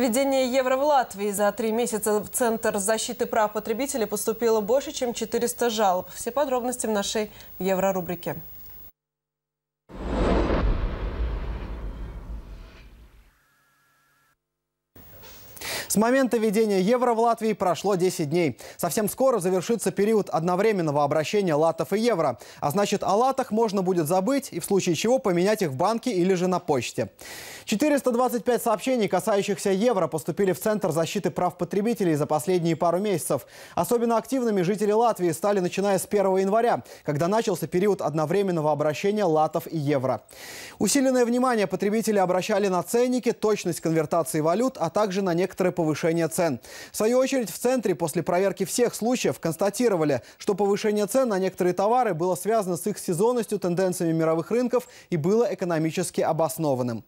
Введение евро в Латвии. За три месяца в Центр защиты прав потребителей поступило больше, чем 400 жалоб. Все подробности в нашей еврорубрике. рубрике С момента введения евро в Латвии прошло 10 дней. Совсем скоро завершится период одновременного обращения латов и евро. А значит, о латах можно будет забыть и в случае чего поменять их в банке или же на почте. 425 сообщений, касающихся евро, поступили в Центр защиты прав потребителей за последние пару месяцев. Особенно активными жители Латвии стали начиная с 1 января, когда начался период одновременного обращения латов и евро. Усиленное внимание потребители обращали на ценники, точность конвертации валют, а также на некоторые повышения цен. В свою очередь в центре после проверки всех случаев констатировали, что повышение цен на некоторые товары было связано с их сезонностью, тенденциями мировых рынков и было экономически обоснованным.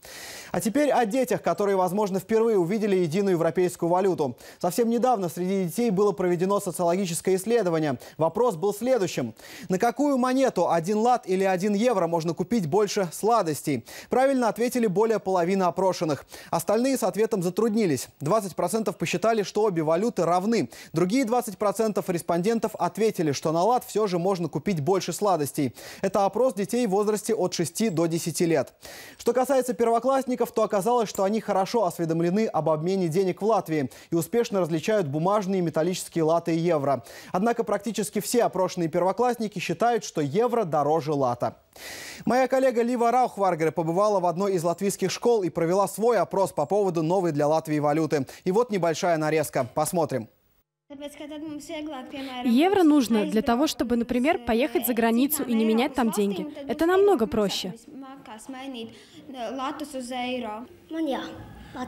А теперь о детях, которые, возможно, впервые увидели единую европейскую валюту. Совсем недавно среди детей было проведено социологическое исследование. Вопрос был следующим. На какую монету 1 лат или 1 евро можно купить больше сладостей? Правильно ответили более половины опрошенных. Остальные с ответом затруднились. 20% 20% посчитали, что обе валюты равны. Другие 20% респондентов ответили, что на лад все же можно купить больше сладостей. Это опрос детей в возрасте от 6 до 10 лет. Что касается первоклассников, то оказалось, что они хорошо осведомлены об обмене денег в Латвии и успешно различают бумажные и металлические латы и евро. Однако практически все опрошенные первоклассники считают, что евро дороже лата. Моя коллега Лива Раухваргер побывала в одной из латвийских школ и провела свой опрос по поводу новой для Латвии валюты. И вот небольшая нарезка. Посмотрим. Евро нужно для того, чтобы, например, поехать за границу и не менять там деньги. Это намного проще.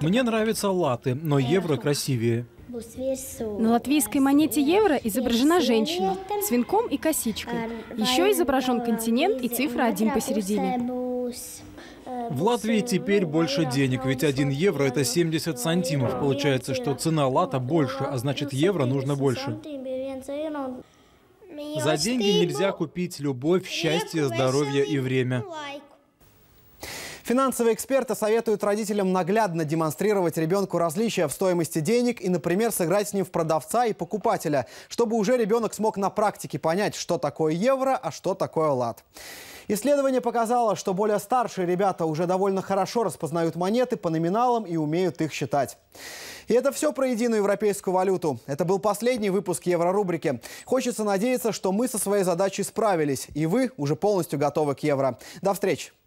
Мне нравятся латы, но евро красивее. На латвийской монете евро изображена женщина с венком и косичкой. Еще изображен континент и цифра один посередине. В Латвии теперь больше денег, ведь 1 евро это 70 сантимов. Получается, что цена лата больше, а значит евро нужно больше. За деньги нельзя купить любовь, счастье, здоровье и время. Финансовые эксперты советуют родителям наглядно демонстрировать ребенку различия в стоимости денег и, например, сыграть с ним в продавца и покупателя, чтобы уже ребенок смог на практике понять, что такое евро, а что такое лат. Исследование показало, что более старшие ребята уже довольно хорошо распознают монеты по номиналам и умеют их считать. И это все про единую европейскую валюту. Это был последний выпуск Еврорубрики. Хочется надеяться, что мы со своей задачей справились, и вы уже полностью готовы к евро. До встречи!